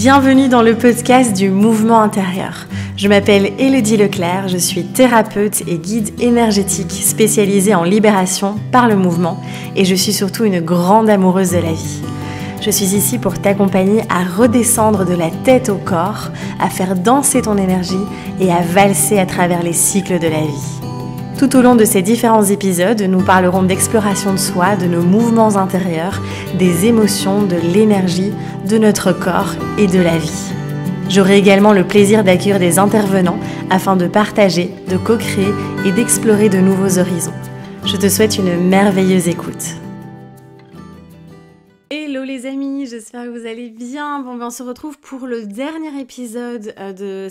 Bienvenue dans le podcast du mouvement intérieur. Je m'appelle Élodie Leclerc, je suis thérapeute et guide énergétique spécialisée en libération par le mouvement et je suis surtout une grande amoureuse de la vie. Je suis ici pour t'accompagner à redescendre de la tête au corps, à faire danser ton énergie et à valser à travers les cycles de la vie. Tout au long de ces différents épisodes, nous parlerons d'exploration de soi, de nos mouvements intérieurs, des émotions, de l'énergie, de notre corps et de la vie. J'aurai également le plaisir d'accueillir des intervenants afin de partager, de co-créer et d'explorer de nouveaux horizons. Je te souhaite une merveilleuse écoute. j'espère que vous allez bien. Bon, ben, on se retrouve pour le dernier épisode euh, de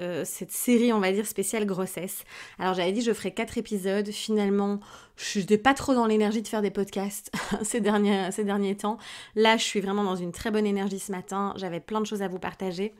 euh, cette série, on va dire, spéciale grossesse. Alors, j'avais dit, je ferai quatre épisodes. Finalement, je n'étais pas trop dans l'énergie de faire des podcasts ces, derniers, ces derniers temps. Là, je suis vraiment dans une très bonne énergie ce matin. J'avais plein de choses à vous partager.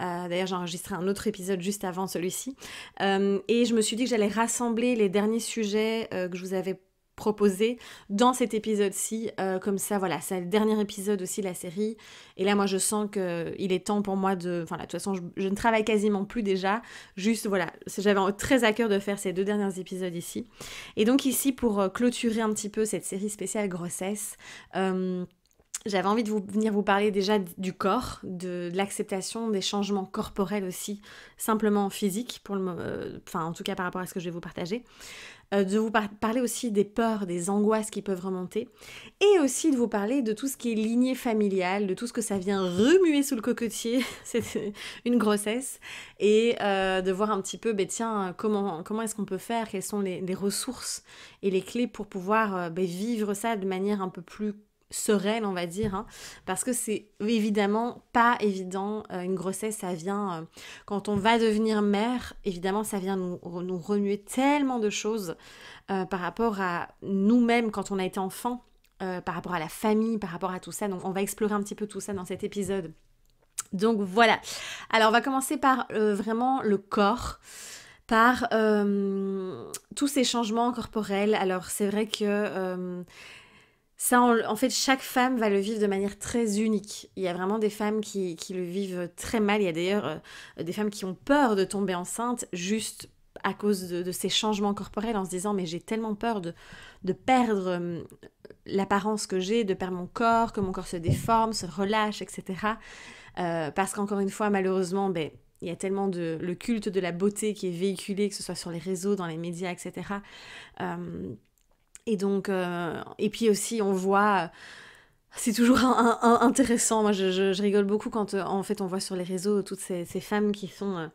Euh, d'ailleurs, j'ai enregistré un autre épisode juste avant celui-ci. et je me suis dit que j'allais rassembler les derniers sujets que je vous avais proposé dans cet épisode-ci. Euh, comme ça, voilà, c'est le dernier épisode aussi de la série. Et là, moi, je sens qu'il euh, est temps pour moi de... Enfin, là, de toute façon, je, ne travaille quasiment plus déjà. Juste, voilà, j'avais très à cœur de faire ces deux derniers épisodes ici. Et donc ici, pour euh, clôturer un petit peu cette série spéciale grossesse, j'avais envie de venir vous parler déjà du corps, de, l'acceptation des changements corporels aussi, simplement physiques, pour le, enfin en tout cas par rapport à ce que je vais vous partager. Euh, de vous parler aussi des peurs, des angoisses qui peuvent remonter, et aussi de vous parler de tout ce qui est lignée familiale, de tout ce que ça vient remuer sous le cocotier, c'est une grossesse, et euh, de voir un petit peu, ben, tiens, comment, comment est-ce qu'on peut faire, quelles sont les, ressources et les clés pour pouvoir euh, ben, vivre ça de manière un peu plus sereine, on va dire, hein, parce que c'est évidemment pas évident. Euh, une grossesse, ça vient, euh, quand on va devenir mère, évidemment, ça vient nous, remuer tellement de choses euh, par rapport à nous-mêmes quand on a été enfant, par rapport à la famille, par rapport à tout ça. Donc, on va explorer un petit peu tout ça dans cet épisode. Donc, voilà. Alors, on va commencer par vraiment le corps par tous ces changements corporels. Alors c'est vrai que ça, en fait, chaque femme va le vivre de manière très unique. Il y a vraiment des femmes qui, le vivent très mal. Il y a d'ailleurs euh, des femmes qui ont peur de tomber enceinte juste à cause de, ces changements corporels en se disant mais j'ai tellement peur de, perdre euh, l'apparence que j'ai, de perdre mon corps, que mon corps se déforme, se relâche, etc. Euh, parce qu'encore une fois, malheureusement, ben, il y a tellement de... le culte de la beauté qui est véhiculé, que ce soit sur les réseaux, dans les médias, etc. Et donc, euh, et puis aussi, on voit. C'est toujours intéressant. Moi, je, rigole beaucoup quand, euh, en fait, on voit sur les réseaux toutes ces, femmes qui sont euh,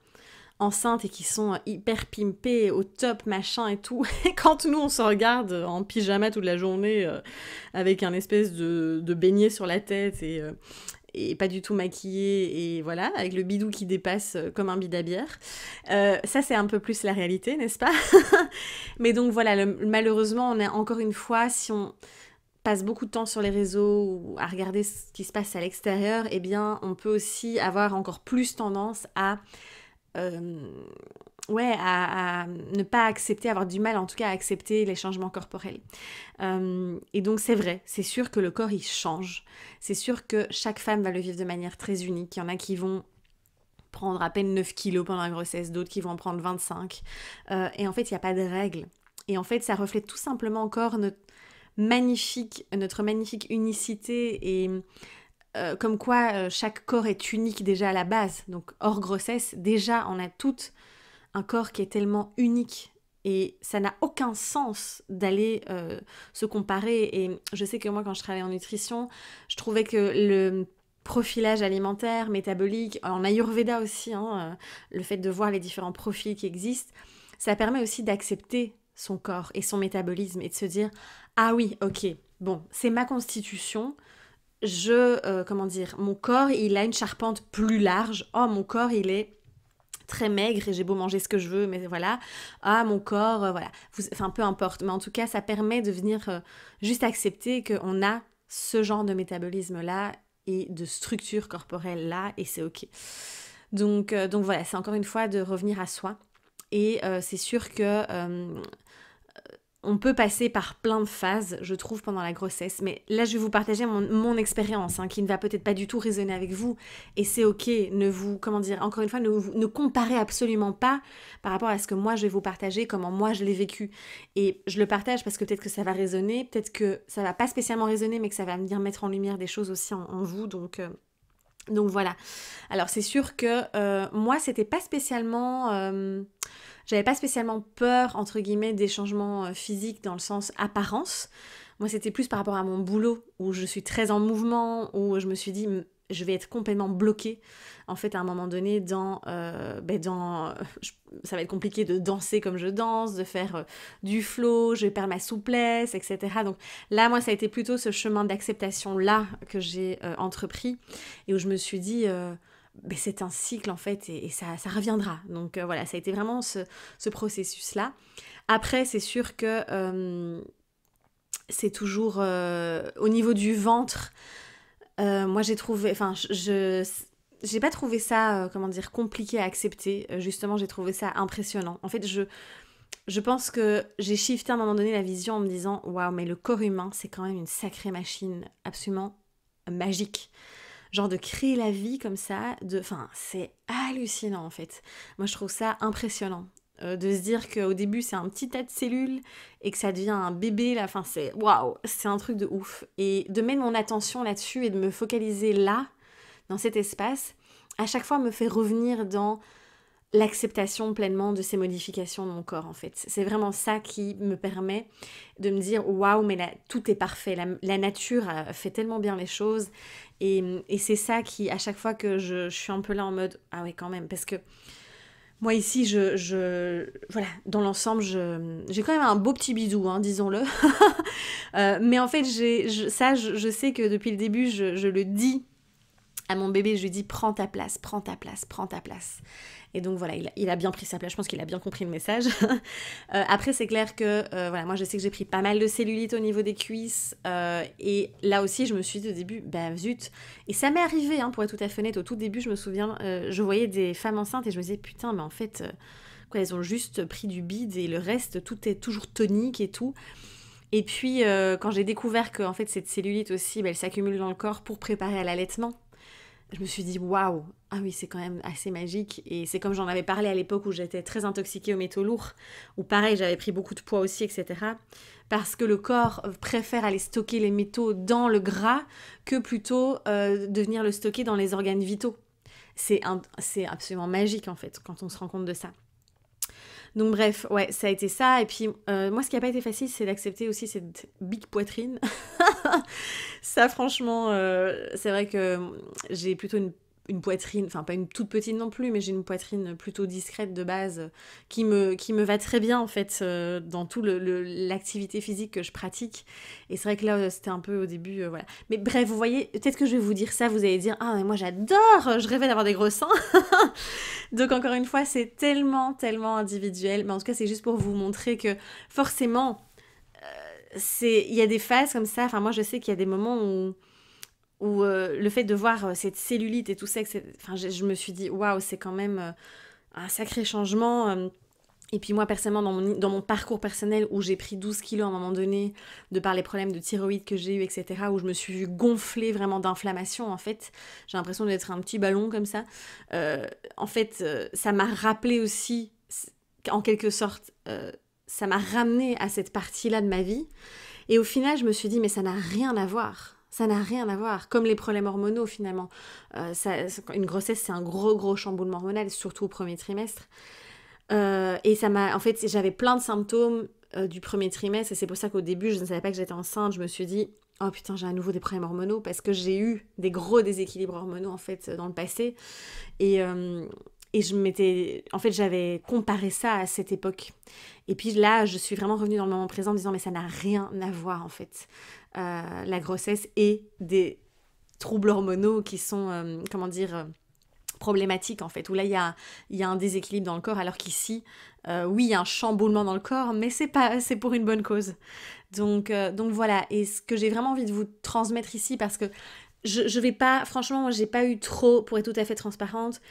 enceintes et qui sont hyper pimpées au top machin et tout. Et quand nous on se regarde en pyjama toute la journée avec un espèce de, de, beignet sur la tête et, et pas du tout maquillée et voilà, avec le bidou qui dépasse euh, comme un bidabière euh, ça, c'est un peu plus la réalité, n'est-ce pas Mais donc voilà, malheureusement, on est encore une fois, si on passe beaucoup de temps sur les réseaux ou à regarder ce qui se passe à l'extérieur, eh bien, on peut aussi avoir encore plus tendance à euh, ouais, à, ne pas accepter, avoir du mal en tout cas à accepter les changements corporels. Euh, et donc c'est vrai, c'est sûr que le corps il change. C'est sûr que chaque femme va le vivre de manière très unique. Il y en a qui vont prendre à peine 9 kilos pendant la grossesse, d'autres qui vont en prendre 25. Euh, et en fait, il n'y a pas de règle. Et en fait, ça reflète tout simplement encore notre magnifique, notre magnifique unicité et euh, comme quoi chaque corps est unique déjà à la base. Donc hors grossesse, déjà on a toutes un corps qui est tellement unique et ça n'a aucun sens d'aller euh, se comparer. Et je sais que moi, quand je travaillais en nutrition, je trouvais que le profilage alimentaire, métabolique, en Ayurveda aussi, hein, euh, le fait de voir les différents profils qui existent, ça permet aussi d'accepter son corps et son métabolisme et de se dire ah oui ok bon c'est ma constitution je euh, comment dire mon corps il a une charpente plus large oh mon corps il est très maigre et j'ai beau manger ce que je veux, mais voilà, ah mon corps, euh, voilà, Vous, enfin peu importe, mais en tout cas ça permet de venir euh, juste accepter qu'on a ce genre de métabolisme là et de structure corporelle là et c'est ok. Donc, euh, donc voilà, c'est encore une fois de revenir à soi. Et c'est sûr que on peut passer par plein de phases, je trouve, pendant la grossesse. Mais là, je vais vous partager mon, expérience, hein, qui ne va peut-être pas du tout résonner avec vous. Et c'est ok, ne vous, comment dire, encore une fois, ne, comparez absolument pas par rapport à ce que moi je vais vous partager, comment moi je l'ai vécu. Et je le partage parce que peut-être que ça va résonner, peut-être que ça va pas spécialement résonner, mais que ça va venir mettre en lumière des choses aussi en, vous. Donc. Euh, donc voilà. Alors c'est sûr que euh, moi c'était pas spécialement, euh, j'avais pas spécialement peur, entre guillemets, des changements euh, physiques dans le sens apparence. Moi, c'était plus par rapport à mon boulot où je suis très en mouvement, où je me suis dit, je vais être complètement bloquée en fait à un moment donné dans, euh, ben, dans euh, ça va être compliqué de danser comme je danse de faire du flow je vais perdre ma souplesse etc donc là moi ça a été plutôt ce chemin d'acceptation là que j'ai entrepris et où je me suis dit c'est un cycle en fait et, ça, reviendra. Donc euh, voilà, ça a été vraiment ce, processus-là. Après, c'est sûr que euh, c'est toujours euh, au niveau du ventre. moi, j'ai trouvé, enfin, je, n'ai pas trouvé ça, comment dire, compliqué à accepter. justement, j'ai trouvé ça impressionnant. En fait, je, je pense que j'ai shifté à un moment donné la vision en me disant, waouh, mais le corps humain, c'est quand même une sacrée machine absolument magique genre de créer la vie comme ça, de, enfin, c'est hallucinant en fait. Moi, je trouve ça impressionnant euh, de se dire qu'au début c'est un petit tas de cellules et que ça devient un bébé là, enfin c'est waouh, c'est un truc de ouf. Et de mettre mon attention là-dessus et de me focaliser là, dans cet espace, à chaque fois me fait revenir dans l'acceptation pleinement de ces modifications de mon corps en fait. C'est vraiment ça qui me permet de me dire waouh mais tout est parfait, la, nature fait tellement bien les choses et, c'est ça qui à chaque fois que je, suis un peu là en mode ah ouais quand même parce que moi ici je, voilà dans l'ensemble j'ai quand même un beau petit bidou, hein, disons-le euh, mais en fait ça je, sais que depuis le début je le dis à mon bébé, je lui dis prends ta place, prends ta place, prends ta place. Et donc voilà, il, a bien pris sa place, je pense qu'il a bien compris le message. Euh, après, c'est clair que euh, voilà, moi je sais que j'ai pris pas mal de cellulite au niveau des cuisses. Euh, et là aussi, je me suis dit au début, ben zut. Et ça m'est arrivé, hein, pour être tout à fait honnête, au tout début, je me souviens, je voyais des femmes enceintes et je me disais, putain, mais en fait, quoi, elles ont juste pris du bide et le reste, tout est toujours tonique et tout. Et puis, quand j'ai découvert que en fait, cette cellulite aussi, bah, elle s'accumule dans le corps pour préparer à l'allaitement je me suis dit waouh, ah oui, c'est quand même assez magique. Et c'est comme j'en avais parlé à l'époque où j'étais très intoxiquée aux métaux lourds, ou pareil, j'avais pris beaucoup de poids aussi, etc. Parce que le corps préfère aller stocker les métaux dans le gras que plutôt euh, de venir le stocker dans les organes vitaux. C'est absolument magique en fait quand on se rend compte de ça. Donc bref, ouais, ça a été ça. Et puis euh, moi, ce qui n'a pas été facile, c'est d'accepter aussi cette big poitrine. ça, franchement, euh, c'est vrai que j'ai plutôt une une poitrine, enfin pas une toute petite non plus, mais j'ai une poitrine plutôt discrète de base qui me, qui me va très bien en fait euh, dans tout l'activité le, physique que je pratique. Et c'est vrai que là c'était un peu au début, euh, voilà. Mais bref, vous voyez, peut-être que je vais vous dire ça, vous allez dire ah mais moi j'adore, je rêvais d'avoir des gros seins. Donc encore une fois, c'est tellement tellement individuel, mais en tout cas c'est juste pour vous montrer que forcément euh, c'est il y a des phases comme ça. Enfin moi je sais qu'il y a des moments où où euh, le fait de voir euh, cette cellulite et tout ça, enfin, je, me suis dit, waouh, c'est quand même euh, un sacré changement. et puis moi, personnellement, dans mon, parcours personnel, où j'ai pris 12 kilos à un moment donné, de par les problèmes de thyroïde que j'ai eu, etc., où je me suis vue gonfler vraiment d'inflammation, en fait, j'ai l'impression d'être un petit ballon comme ça. en fait, ça m'a rappelé aussi, en quelque sorte, ça m'a ramené à cette partie-là de ma vie. Et au final, je me suis dit, mais ça n'a rien à voir ça n'a rien à voir, comme les problèmes hormonaux finalement. Euh, une grossesse, c'est un gros, gros chamboulement hormonal, surtout au premier trimestre. Euh, et ça m'a, en fait, j'avais plein de symptômes euh, du premier trimestre, et c'est pour ça qu'au début, je ne savais pas que j'étais enceinte. Je me suis dit, oh putain, j'ai à nouveau des problèmes hormonaux parce que j'ai eu des gros déséquilibres hormonaux en fait dans le passé. Et, et je m'étais, en fait, j'avais comparé ça à cette époque. Et puis là, je suis vraiment revenue dans le moment présent en me disant, mais ça n'a rien à voir en fait. Euh, la grossesse et des troubles hormonaux qui sont, euh, comment dire, euh, problématiques en fait, où là il y a, un déséquilibre dans le corps, alors qu'ici, oui, il y a un chamboulement dans le corps, mais c'est pas, c'est pour une bonne cause. Donc, donc voilà, et ce que j'ai vraiment envie de vous transmettre ici, parce que je, je vais pas, franchement, j'ai pas eu trop, pour être tout à fait transparente,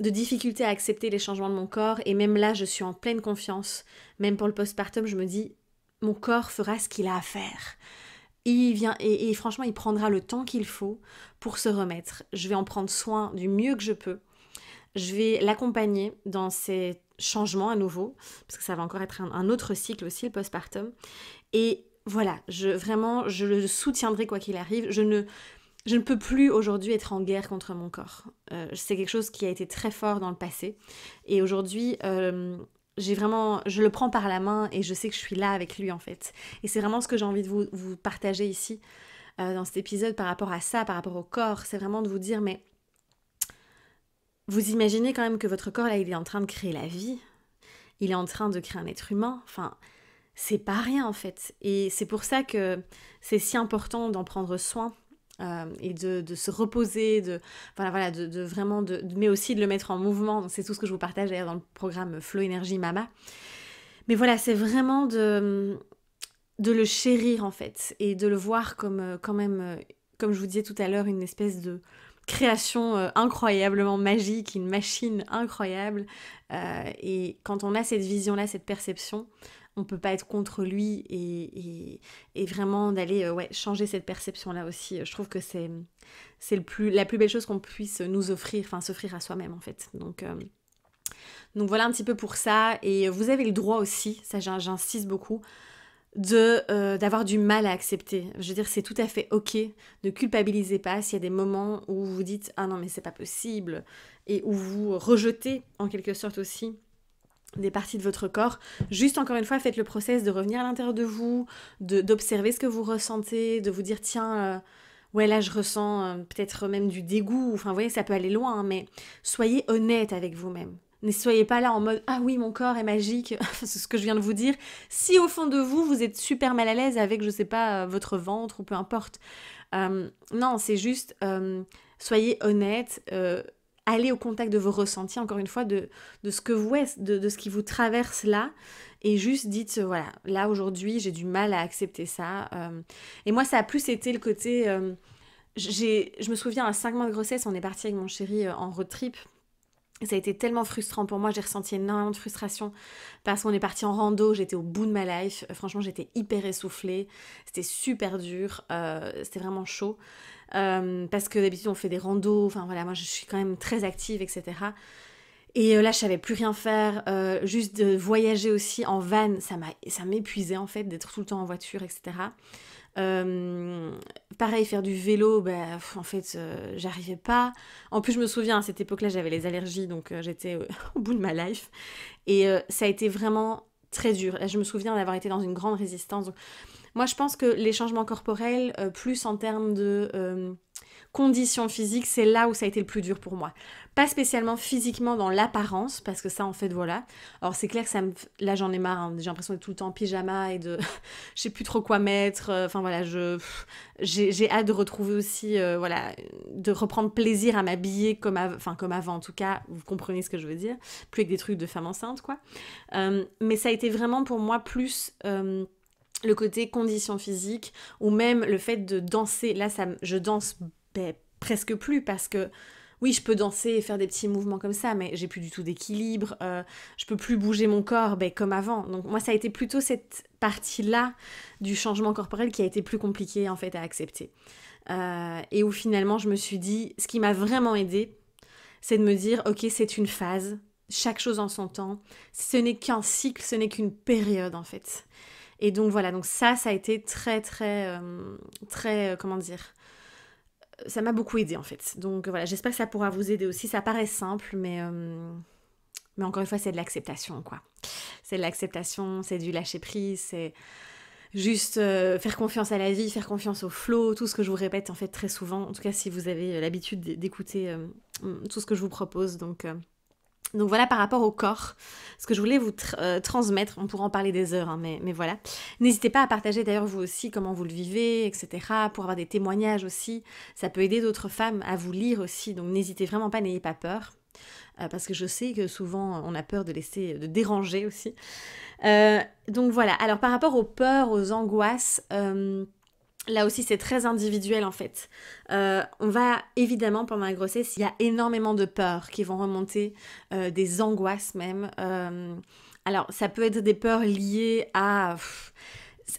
de difficulté à accepter les changements de mon corps, et même là, je suis en pleine confiance. Même pour le postpartum, je me dis, mon corps fera ce qu'il a à faire. Et vient et, franchement, il prendra le temps qu'il faut pour se remettre. Je vais en prendre soin du mieux que je peux. Je vais l'accompagner dans ces changements à nouveau, parce que ça va encore être un, autre cycle aussi, le postpartum. Et voilà, vraiment, je le soutiendrai quoi qu'il arrive. Je ne, je ne peux plus aujourd'hui être en guerre contre mon corps. Euh, c'est quelque chose qui a été très fort dans le passé. Et aujourd'hui, euh, vraiment, je le prends par la main et je sais que je suis là avec lui en fait. Et c'est vraiment ce que j'ai envie de vous, partager ici, euh, dans cet épisode, par rapport à ça, par rapport au corps. C'est vraiment de vous dire, mais vous imaginez quand même que votre corps là, il est en train de créer la vie. Il est en train de créer un être humain. Enfin, c'est pas rien en fait. Et c'est pour ça que c'est si important d'en prendre soin euh, et de, de, se reposer, de, voilà, de, de vraiment, de, mais aussi de le mettre en mouvement. C'est tout ce que je vous partage d'ailleurs dans le programme Flow Energy Mama. Mais voilà, c'est vraiment de, de le chérir en fait et de le voir comme euh, quand même, euh, comme je vous disais tout à l'heure, une espèce de création incroyablement magique, une machine incroyable. et quand on a cette vision-là, cette perception, on peut pas être contre lui et, et, vraiment d'aller euh, changer cette perception-là aussi. Je trouve que c'est, c'est le plus, la plus belle chose qu'on puisse nous offrir, enfin s'offrir à soi-même en fait. Donc, euh, donc voilà un petit peu pour ça. Et vous avez le droit aussi, ça j'insiste beaucoup, de euh, d'avoir du mal à accepter. Je veux dire, c'est tout à fait ok. Ne culpabilisez pas s'il y a des moments où vous vous dites ah non mais c'est pas possible et où vous rejetez en quelque sorte aussi des parties de votre corps. Juste encore une fois, faites le process de revenir à l'intérieur de vous, d'observer ce que vous ressentez, de vous dire tiens, euh, ouais là je ressens euh, peut-être même du dégoût, enfin vous voyez, ça peut aller loin, hein, mais soyez honnête avec vous-même. Ne soyez pas là en mode ah oui mon corps est magique, c'est ce que je viens de vous dire. Si au fond de vous vous êtes super mal à l'aise avec je sais pas euh, votre ventre ou peu importe, non c'est juste soyez honnête Allez au contact de vos ressentis, encore une fois, de, de ce que vous de, ce qui vous traverse là. Et juste dites, euh, voilà, là aujourd'hui, j'ai du mal à accepter ça. Euh. et moi, ça a plus été le côté. Euh, j'ai je me souviens, à cinq mois de grossesse, on est parti avec mon chéri en road trip ça a été tellement frustrant pour moi, j'ai ressenti énormément de frustration parce qu'on est parti en rando, j'étais au bout de ma life, euh, franchement j'étais hyper essoufflée, c'était super dur, euh, c'était vraiment chaud. Euh, parce que d'habitude on fait des randos, enfin voilà, moi je suis quand même très active, etc. Et là, je savais plus rien faire, juste de voyager aussi en van, ça m'a, ça m'épuisait en fait d'être tout le temps en voiture, etc. Euh, pareil, faire du vélo, ben, en fait, euh, j'arrivais pas. En plus, je me souviens, à cette époque-là, j'avais les allergies, donc euh, j'étais au bout de ma life. Et ça a été vraiment très dur. je me souviens d'avoir été dans une grande résistance. moi, je pense que les changements corporels, plus en termes de conditions physique, c'est là où ça a été le plus dur pour moi. Pas spécialement physiquement dans l'apparence, parce que ça, en fait, voilà. Alors, c'est clair que ça me... Là, j'en ai marre. Hein. J'ai l'impression d'être tout le temps en pyjama et de... Je sais plus trop quoi mettre. Euh, enfin, voilà, je... J'ai hâte de retrouver aussi, euh, voilà, de reprendre plaisir à m'habiller comme, enfin, comme avant, en tout cas. Vous comprenez ce que je veux dire. Plus avec des trucs de femme enceinte, quoi. Euh, mais ça a été vraiment pour moi plus... le côté condition physique ou même le fait de danser. Là, ça, je danse presque plus parce que oui, je peux danser et faire des petits mouvements comme ça, mais j'ai plus du tout d'équilibre, euh, je peux plus bouger mon corps ben, comme avant. Donc moi, ça a été plutôt cette partie-là du changement corporel qui a été plus compliquée en fait à accepter. Euh, et où finalement, je me suis dit, ce qui m'a vraiment aidé c'est de me dire, ok, c'est une phase, chaque chose en son temps, ce n'est qu'un cycle, ce n'est qu'une période en fait. Et donc voilà, donc ça, ça a été très, très, euh, très, comment dire, ça m'a beaucoup aidé en fait. Donc voilà, j'espère que ça pourra vous aider aussi. Ça paraît simple, mais, euh, mais encore une fois, c'est de l'acceptation, quoi. C'est de l'acceptation, c'est du lâcher prise, c'est juste euh, faire confiance à la vie, faire confiance au flow, tout ce que je vous répète en fait très souvent. En tout cas, si vous avez euh, l'habitude d'écouter tout ce que je vous propose, donc donc voilà par rapport au corps, ce que je voulais vous euh, transmettre. On pourra en parler des heures, hein, mais, mais, voilà. N'hésitez pas à partager d'ailleurs vous aussi comment vous le vivez, etc. Pour avoir des témoignages aussi. Ça peut aider d'autres femmes à vous lire aussi. Donc n'hésitez vraiment pas, n'ayez pas peur. Euh, parce que je sais que souvent on a peur de laisser, de déranger aussi. Euh, donc voilà. Alors par rapport aux peurs, aux angoisses, Là aussi, c'est très individuel en fait. Euh, on va évidemment pendant la grossesse, il y a énormément de peurs qui vont remonter, euh, des angoisses même. Euh, alors, ça peut être des peurs liées à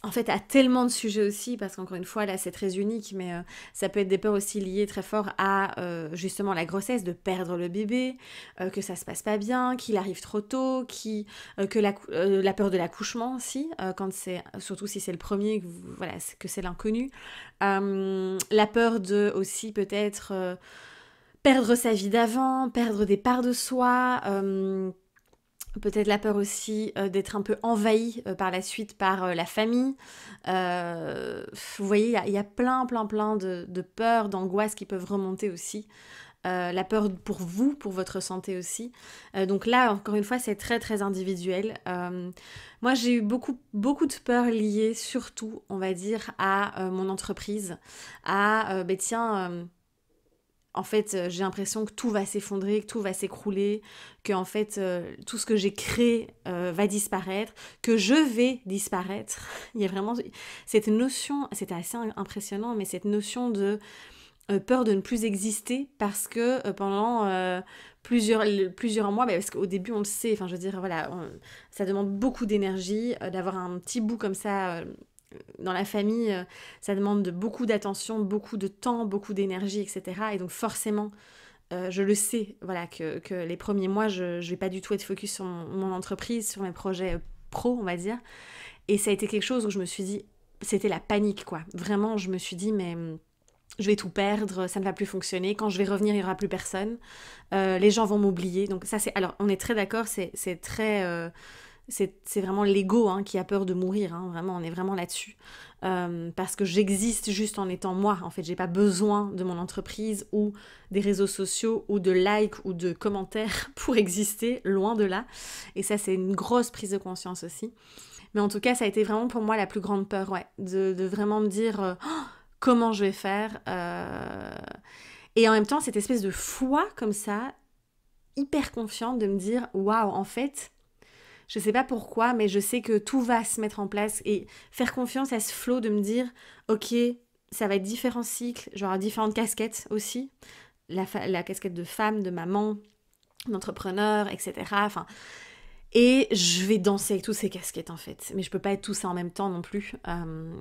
en fait, à tellement de sujets aussi, parce qu'encore une fois, là, c'est très unique, mais euh, ça peut être des peurs aussi liées très fort à euh, justement la grossesse, de perdre le bébé, euh, que ça se passe pas bien, qu'il arrive trop tôt, que la, peur de l'accouchement aussi, quand c'est, surtout si c'est le premier, que, que c'est l'inconnu. Hum, la peur de aussi peut-être perdre sa vie d'avant, perdre des parts de soi hum, peut-être la peur aussi euh, d'être un peu envahi euh, par la suite par euh, la famille. vous voyez, il y, a plein, plein, plein de, de peurs, d'angoisses qui peuvent remonter aussi. la peur pour vous, pour votre santé aussi. donc là, encore une fois, c'est très très individuel. moi, j'ai eu beaucoup beaucoup de peurs liées, surtout, on va dire, à mon entreprise, à ben tiens, en fait, euh, j'ai l'impression que tout va s'effondrer, que tout va s'écrouler, que en fait, euh, tout ce que j'ai créé euh, va disparaître, que je vais disparaître. Il y a vraiment cette notion, c'était assez impressionnant, mais cette notion de peur de ne plus exister parce que pendant plusieurs, plusieurs mois, bah, parce qu'au début on le sait, enfin je veux dire, voilà, ça demande beaucoup d'énergie d'avoir un petit bout comme ça dans la famille, euh, ça demande beaucoup d'attention, beaucoup de temps, beaucoup d'énergie, etc. Et donc forcément, euh, je le sais, voilà, que, les premiers mois, je ne vais pas du tout être focus sur mon, entreprise, sur mes projets euh, pro, on va dire. Et ça a été quelque chose où je me suis dit, c'était la panique, quoi. Vraiment, je me suis dit, mais hum, je vais tout perdre, ça ne va plus fonctionner, quand je vais revenir, il n'y aura plus personne, les gens vont m'oublier. Donc ça, c'est... Alors, on est très d'accord, c'est, très c'est vraiment l'ego hein, qui a peur de mourir, hein. vraiment, on est vraiment là-dessus. Euh, parce que j'existe juste en étant moi, en fait, j'ai pas besoin de mon entreprise ou des réseaux sociaux ou de likes ou de commentaires pour exister, loin de là. Et ça, c'est une grosse prise de conscience aussi. Mais en tout cas, ça a été vraiment pour moi la plus grande peur, ouais, de, vraiment me dire euh, oh, comment je vais faire. Euh. Et en même temps, cette espèce de foi comme ça, hyper confiante de me dire waouh, en fait je sais pas pourquoi, mais je sais que tout va se mettre en place et faire confiance à ce flot de me dire, ok, ça va être différents cycles, genre différentes casquettes aussi. La, casquette de femme, de maman, d'entrepreneur, etc. Enfin, et je vais danser avec toutes ces casquettes en fait. Mais je ne peux pas être tout ça en même temps non plus. Euh,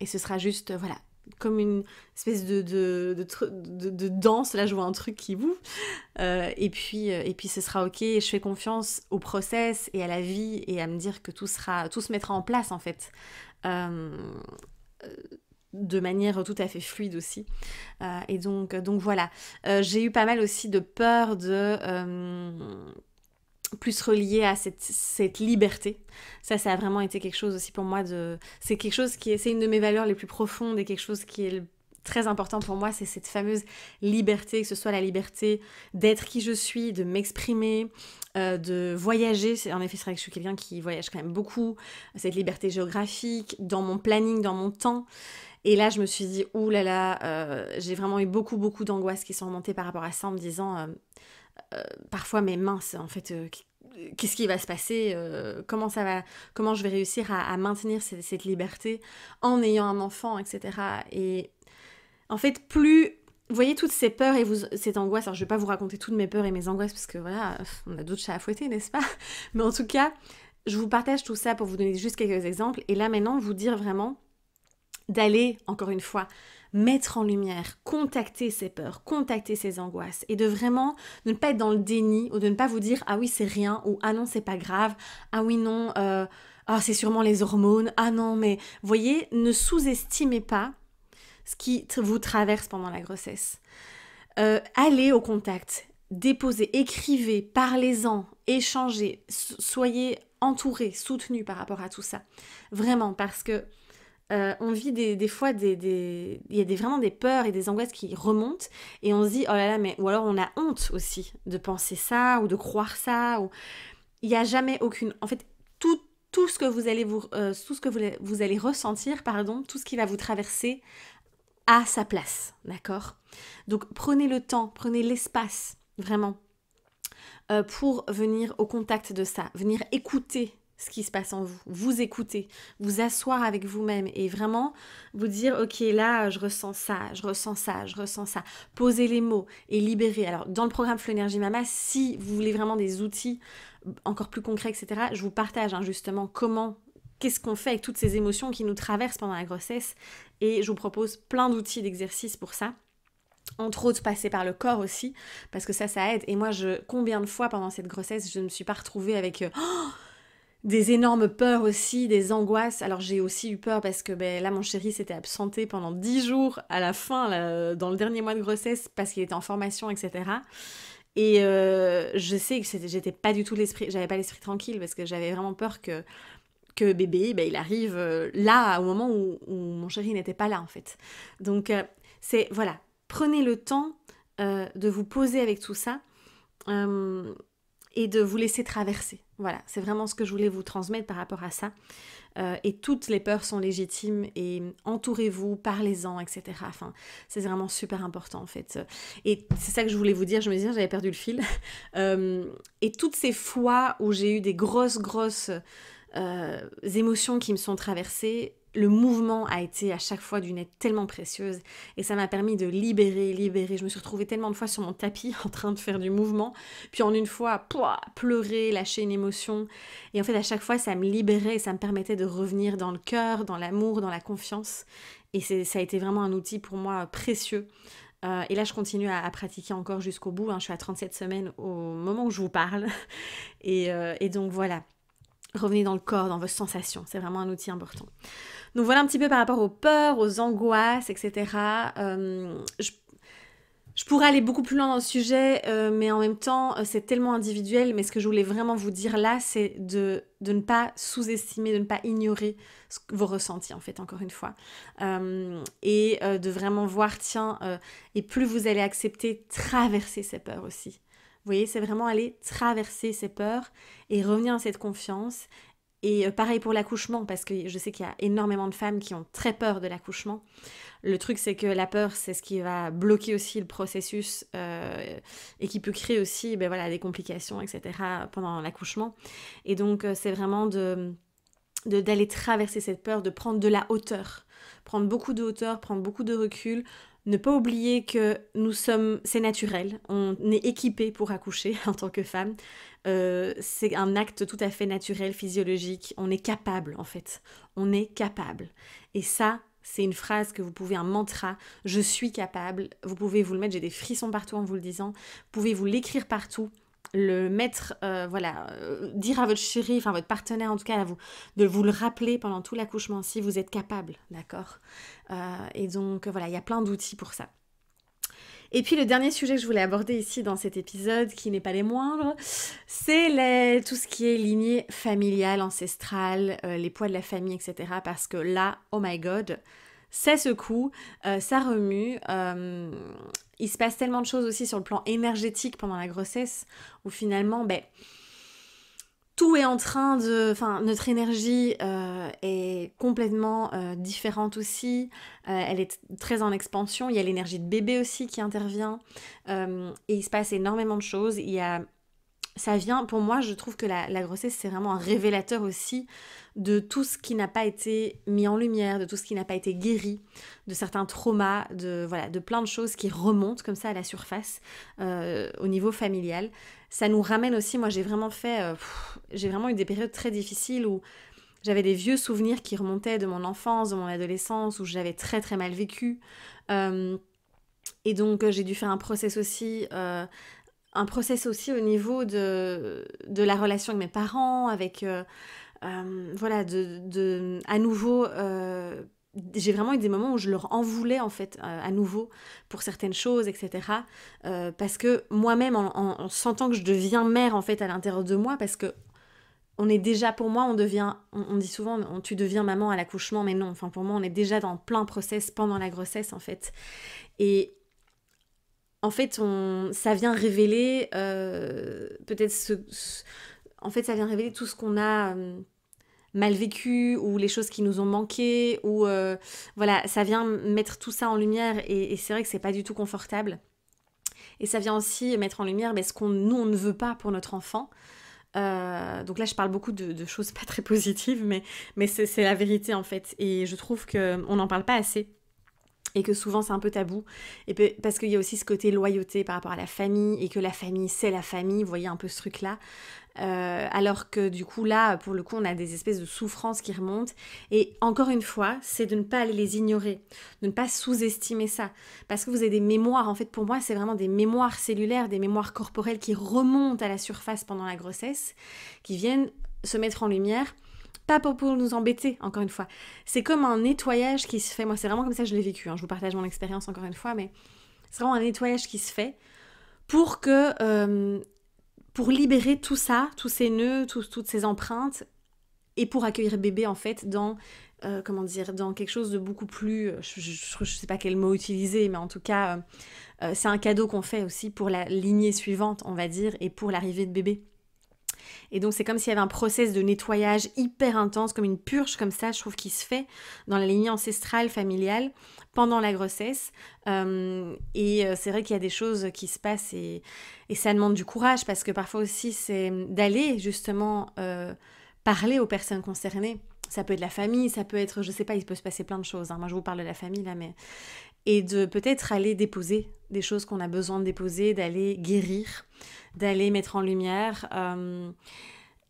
et ce sera juste, voilà, comme une espèce de, de, de, de, danse, là je vois un truc qui vous, euh, et, puis, euh, et puis ce sera ok, je fais confiance au process et à la vie et à me dire que tout, sera, tout se mettra en place en fait, euh, de manière tout à fait fluide aussi. et donc, donc voilà, j'ai eu pas mal aussi de peur de plus relié à cette, liberté. Ça, ça a vraiment été quelque chose aussi pour moi de... C'est quelque chose qui est... C'est une de mes valeurs les plus profondes et quelque chose qui est très important pour moi, c'est cette fameuse liberté, que ce soit la liberté d'être qui je suis, de m'exprimer, euh, de voyager. En effet, c'est vrai que je suis quelqu'un qui voyage quand même beaucoup, cette liberté géographique, dans mon planning, dans mon temps. Et là, je me suis dit, ouh là là, euh, j'ai vraiment eu beaucoup, beaucoup d'angoisses qui sont remontées par rapport à ça en me disant, euh, euh, parfois, parfois mains, c'est en fait euh, qu'est-ce qui va se passer euh, comment ça va comment je vais réussir à, maintenir cette, liberté en ayant un enfant etc et en fait plus vous voyez toutes ces peurs et vous, cette angoisse alors je vais pas vous raconter toutes mes peurs et mes angoisses parce que voilà on a d'autres chats à fouetter n'est-ce pas mais en tout cas je vous partage tout ça pour vous donner juste quelques exemples et là maintenant vous dire vraiment d'aller encore une fois mettre en lumière, contacter ses peurs, contacter ses angoisses et de vraiment ne pas être dans le déni ou de ne pas vous dire ah oui c'est rien ou ah non c'est pas grave, ah oui non, euh, ah c'est sûrement les hormones, ah non mais voyez, ne sous-estimez pas ce qui vous traverse pendant la grossesse. Euh, allez au contact, déposez, écrivez, parlez-en, échangez, soyez entouré, soutenu par rapport à tout ça. Vraiment, parce que euh, on vit des, fois des, Il y a vraiment des peurs et des angoisses qui remontent et on se dit, oh là là, mais... Ou alors on a honte aussi de penser ça ou de croire ça. Ou... Il n'y a jamais aucune... En fait, tout, tout ce que vous allez, vous, euh, tout ce que vous, allez ressentir, pardon, tout ce qui va vous traverser a sa place, d'accord Donc prenez le temps, prenez l'espace, vraiment, euh, pour venir au contact de ça, venir écouter ce qui se passe en vous, vous écouter, vous asseoir avec vous-même et vraiment vous dire ok là je ressens ça, je ressens ça, je ressens ça. Poser les mots et libérer. Alors dans le programme Flow Energy Mama, si vous voulez vraiment des outils encore plus concrets, etc., je vous partage hein, justement comment qu'est-ce qu'on fait avec toutes ces émotions qui nous traversent pendant la grossesse. Et je vous propose plein d'outils d'exercices pour ça. Entre autres, passer par le corps aussi, parce que ça, ça aide. Et moi, je, combien de fois pendant cette grossesse, je ne me suis pas retrouvée avec euh, oh, des énormes peurs aussi, des angoisses. Alors j'ai aussi eu peur parce que ben, là mon chéri s'était absenté pendant dix jours à la fin, dans le dernier mois de grossesse, parce qu'il était en formation, etc. Et euh, je sais que j'étais pas du tout l'esprit, j'avais pas l'esprit tranquille parce que j'avais vraiment peur que, que bébé, ben, il arrive euh, là au moment où, mon chéri n'était pas là en fait. Donc euh, c'est voilà, prenez le temps de vous poser avec tout ça. Hum, et de vous laisser traverser. Voilà, c'est vraiment ce que je voulais vous transmettre par rapport à ça. Euh, et toutes les peurs sont légitimes et entourez-vous, parlez-en, etc. c'est vraiment super important en fait. Et c'est ça que je voulais vous dire, je me disais, j'avais perdu le fil. Euh, et toutes ces fois où j'ai eu des grosses, grosses euh, émotions qui me sont traversées, le mouvement a été à chaque fois d'une aide tellement précieuse et ça m'a permis de libérer, libérer. Je me suis retrouvée tellement de fois sur mon tapis en train de faire du mouvement, puis en une fois, pouah, pleurer, lâcher une émotion. Et en fait, à chaque fois, ça me libérait ça me permettait de revenir dans le cœur, dans l'amour, dans la confiance. Et ça a été vraiment un outil pour moi euh, précieux. Euh, et là, je continue à, pratiquer encore jusqu'au bout. Hein. Je suis à 37 semaines au moment où je vous parle. Et, euh, et donc voilà, revenez dans le corps, dans vos sensations. C'est vraiment un outil important. Donc voilà un petit peu par rapport aux peurs, aux angoisses, etc. Euh, je, pourrais aller beaucoup plus loin dans le sujet, euh, mais en même temps, euh, c'est tellement individuel. Mais ce que je voulais vraiment vous dire là, c'est de, ne pas sous-estimer, de ne pas ignorer ce, vos ressentis, en fait, encore une fois. et de vraiment voir, tiens, et plus vous allez accepter, traverser ces peurs aussi. Vous voyez, c'est vraiment aller traverser ces peurs et revenir à cette confiance et euh, pareil pour l'accouchement, parce que je sais qu'il y a énormément de femmes qui ont très peur de l'accouchement. Le truc, c'est que la peur, c'est ce qui va bloquer aussi le processus euh, et qui peut créer aussi ben voilà, des complications, etc., pendant l'accouchement. Et donc, euh, c'est vraiment de d'aller traverser cette peur, de prendre de la hauteur, prendre beaucoup de hauteur, prendre beaucoup de recul, ne pas oublier que nous sommes, c'est naturel, on est équipé pour accoucher en tant que femme. Euh, c'est un acte tout à fait naturel, physiologique. On est capable, en fait. On est capable. Et ça, c'est une phrase que vous pouvez, un mantra, je suis capable. Vous pouvez vous le mettre, j'ai des frissons partout en vous le disant. Vous pouvez vous l'écrire partout le mettre, euh, voilà, euh, dire à votre chéri, enfin votre partenaire en tout cas, à vous, de vous le rappeler pendant tout l'accouchement si vous êtes capable, d'accord euh, Et donc voilà, il y a plein d'outils pour ça. Et puis le dernier sujet que je voulais aborder ici dans cet épisode, qui n'est pas les moindres, c'est tout ce qui est lignée familiale, ancestrale, les poids de la famille, etc. Parce que là, oh my god, ça secoue, coup euh, ça remue. Euh, il se passe tellement de choses aussi sur le plan énergétique pendant la grossesse, où finalement, ben, tout est en train de... Enfin, notre énergie euh, est complètement différente aussi. elle est très en expansion. Il y a l'énergie de bébé aussi qui intervient. et il se passe énormément de choses. Il y a ça vient, pour moi, je trouve que la, grossesse, c'est vraiment un révélateur aussi de tout ce qui n'a pas été mis en lumière, de tout ce qui n'a pas été guéri, de certains traumas, de, voilà, de plein de choses qui remontent comme ça à la surface euh, au niveau familial. Ça nous ramène aussi, moi j'ai vraiment fait, euh, j'ai vraiment eu des périodes très difficiles où j'avais des vieux souvenirs qui remontaient de mon enfance, de mon adolescence, où j'avais très très mal vécu. Euh, et donc j'ai dû faire un process aussi un process aussi au niveau de, de la relation avec mes parents, avec... Euh, euh, voilà, de, à nouveau... Euh, j'ai vraiment eu des moments où je leur en voulais en fait à nouveau pour certaines choses, etc. parce que moi-même, en, sentant que je deviens mère en fait à l'intérieur de moi, parce que on est déjà pour moi, on devient, on, dit souvent, tu deviens maman à l'accouchement, mais non. Enfin pour moi, on est déjà dans plein process pendant la grossesse en fait. Et en fait, ça vient révéler euh, peut-être En fait, ça vient révéler tout ce qu'on a euh, mal vécu ou les choses qui nous ont manqué ou euh, voilà, ça vient mettre tout ça en lumière et, c'est vrai que c'est pas du tout confortable. Et ça vient aussi mettre en lumière ben, ce qu'on ne veut pas pour notre enfant. donc là, je parle beaucoup de, choses pas très positives, mais, mais c'est la vérité en fait. Et je trouve qu'on n'en parle pas assez et que souvent c'est un peu tabou, et parce qu'il y a aussi ce côté loyauté par rapport à la famille, et que la famille c'est la famille, vous voyez un peu ce truc-là. Euh, alors que du coup là, pour le coup, on a des espèces de souffrances qui remontent. Et encore une fois, c'est de ne pas les ignorer, de ne pas sous-estimer ça, parce que vous avez des mémoires. En fait, pour moi, c'est vraiment des mémoires cellulaires, des mémoires corporelles qui remontent à la surface pendant la grossesse, qui viennent se mettre en lumière pour, nous embêter, encore une fois. C'est comme un nettoyage qui se fait. Moi, c'est vraiment comme ça que je l'ai vécu. Hein. Je vous partage mon expérience encore une fois, mais c'est vraiment un nettoyage qui se fait pour que. Euh, pour libérer tout ça, tous ces nœuds, toutes ces empreintes, et pour accueillir bébé en fait dans euh, comment dire, dans quelque chose de beaucoup plus, euh, je ne sais pas quel mot utiliser, mais en tout cas, c'est un cadeau qu'on fait aussi pour la lignée suivante, on va dire, et pour l'arrivée de bébé. Et donc c'est comme s'il y avait un process de nettoyage hyper intense, comme une purge comme ça, je trouve, qui se fait dans la lignée ancestrale, familiale, pendant la grossesse. Euh, et euh, c'est vrai qu'il y a des choses qui se passent et, ça demande du courage, parce que parfois aussi c'est d'aller justement euh, parler aux personnes concernées. Ça peut être la famille, ça peut être, je sais pas, il peut se passer plein de choses. Hein. Moi, je vous parle de la famille là, mais et de peut-être aller déposer des choses qu'on a besoin de déposer, d'aller guérir, d'aller mettre en lumière. Euh,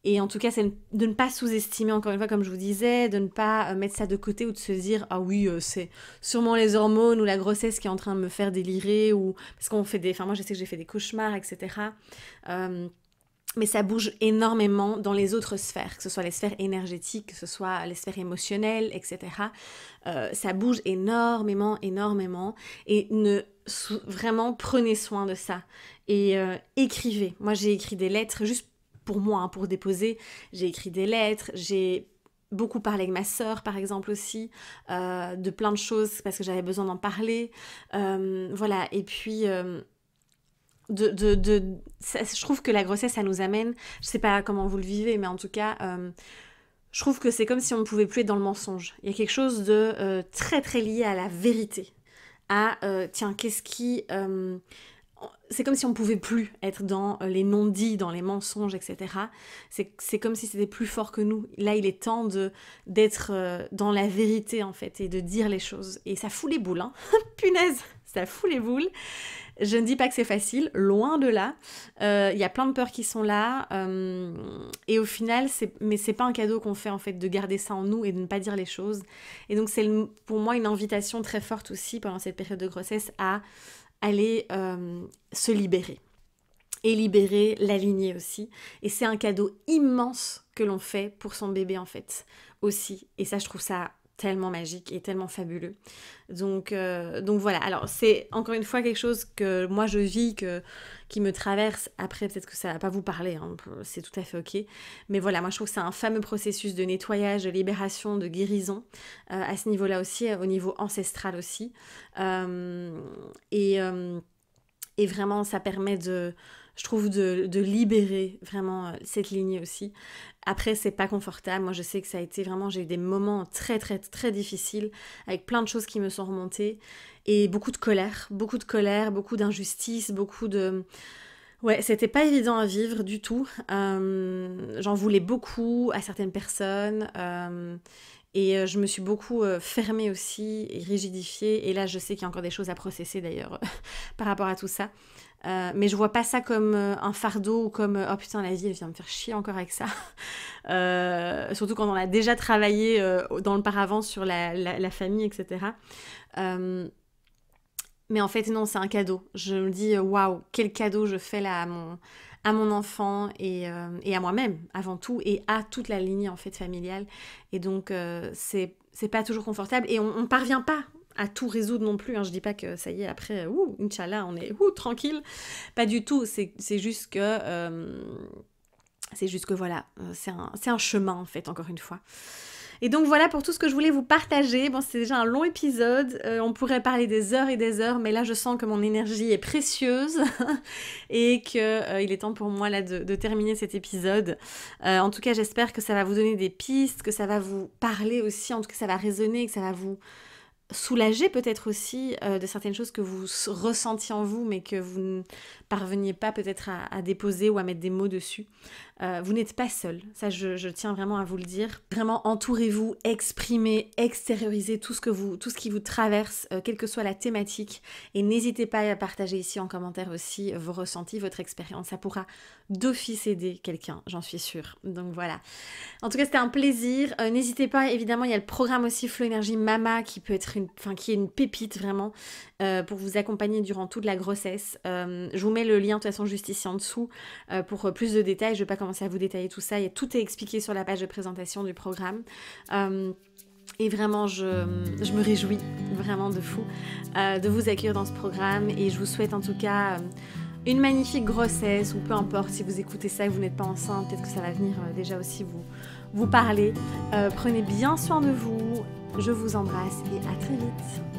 et en tout cas, c'est de ne pas sous-estimer, encore une fois, comme je vous disais, de ne pas euh, mettre ça de côté ou de se dire Ah oui, euh, c'est sûrement les hormones ou la grossesse qui est en train de me faire délirer, ou parce qu'on fait des. Enfin, moi, je sais que j'ai fait des cauchemars, etc mais ça bouge énormément dans les autres sphères, que ce soit les sphères énergétiques, que ce soit les sphères émotionnelles, etc. Euh, ça bouge énormément, énormément. Et ne, vraiment, prenez soin de ça. Et euh, écrivez. Moi, j'ai écrit des lettres juste pour moi, hein, pour déposer. J'ai écrit des lettres, j'ai beaucoup parlé avec ma sœur, par exemple, aussi, euh, de plein de choses, parce que j'avais besoin d'en parler. voilà, et puis de, je trouve que la grossesse, ça nous amène, je sais pas comment vous le vivez, mais en tout cas, euh, je trouve que c'est comme si on ne pouvait plus être dans le mensonge. Il y a quelque chose de euh, très très lié à la vérité, à euh, tiens, qu'est-ce qui... c'est comme si on pouvait plus être dans les non-dits, dans les mensonges, etc. C'est comme si c'était plus fort que nous. Là, il est temps d'être dans la vérité, en fait, et de dire les choses. Et ça fout les boules, hein. Punaise, ça fout les boules. Je ne dis pas que c'est facile, loin de là. Il euh, y a plein de peurs qui sont là. Euh, et au final, mais c'est pas un cadeau qu'on fait en fait de garder ça en nous et de ne pas dire les choses. Et donc c'est pour moi une invitation très forte aussi pendant cette période de grossesse à aller euh, se libérer. Et libérer l'aligner aussi. Et c'est un cadeau immense que l'on fait pour son bébé en fait aussi. Et ça, je trouve ça tellement magique et tellement fabuleux. Donc, euh, donc voilà, alors c'est encore une fois quelque chose que moi je vis, que, qui me traverse. Après, peut-être que ça va pas vous parler, hein. c'est tout à fait ok. Mais voilà, moi je trouve que c'est un fameux processus de nettoyage, de libération, de guérison, euh, à ce niveau-là aussi, au niveau ancestral aussi. Euh, et, et, vraiment, ça permet de je trouve, de, libérer vraiment euh, cette lignée aussi. Après, c'est pas confortable. Moi, je sais que ça a été vraiment, j'ai eu des moments très, très, très difficiles, avec plein de choses qui me sont remontées, et beaucoup de colère, beaucoup de colère, beaucoup d'injustice, beaucoup de... Ouais, c'était pas évident à vivre du tout. Euh, j'en voulais beaucoup à certaines personnes. Euh, et je me suis beaucoup fermée aussi et rigidifiée. Et là, je sais qu'il y a encore des choses à processer d'ailleurs par rapport à tout ça. Euh, mais je vois pas ça comme euh, un fardeau ou comme euh, oh putain la vie elle vient me faire chier encore avec ça. surtout quand on a déjà travaillé dans le paravent sur la, la, famille, etc. mais en fait non, c'est un cadeau. Je me dis waouh quel cadeau je fais là à mon à mon enfant et, et à moi-même avant tout et à toute la lignée en fait familiale. Et donc c'est pas toujours confortable et on, on parvient pas à tout résoudre non plus. Hein. Je dis pas que ça y est, après, ouh, Inch'Allah, on est ouh, tranquille. Pas du tout. C'est juste que. Euh, c'est juste que voilà, euh, c'est un, chemin en fait, encore une fois. Et donc voilà pour tout ce que je voulais vous partager. Bon, c'est déjà un long épisode, euh, on pourrait parler des heures et des heures, mais là je sens que mon énergie est précieuse et qu'il il est temps pour moi là de, terminer cet épisode. en tout cas, j'espère que ça va vous donner des pistes, que ça va vous parler aussi, en tout cas ça va résonner, que ça va vous soulager peut-être aussi euh, de certaines choses que vous ressentiez en vous, mais que vous ne parveniez pas peut-être à, déposer ou à mettre des mots dessus. Euh, vous n'êtes pas seul, ça je, tiens vraiment à vous le dire. Vraiment, entourez-vous, exprimez, extériorisez tout ce, que vous, tout ce qui vous traverse, euh, quelle que soit la thématique, et n'hésitez pas à partager ici en commentaire aussi vos ressentis, votre expérience, ça pourra d'office aider quelqu'un, j'en suis sûre. Donc voilà. En tout cas, c'était un plaisir. n'hésitez pas, évidemment, il y a le programme aussi Flow Energy Mama qui peut être qui est une pépite vraiment euh, pour vous accompagner durant toute la grossesse. Euh, je vous mets le lien de toute façon juste ici en dessous euh, pour plus de détails. Je ne vais pas commencer à vous détailler tout ça. tout est expliqué sur la page de présentation du programme. Et vraiment, je, me réjouis vraiment de fou de vous accueillir dans ce programme. Et je vous souhaite en tout cas une magnifique grossesse, ou peu importe si vous écoutez ça et vous n'êtes pas enceinte, peut-être que ça va venir déjà aussi vous parler. prenez bien soin de vous je vous embrasse et à très vite.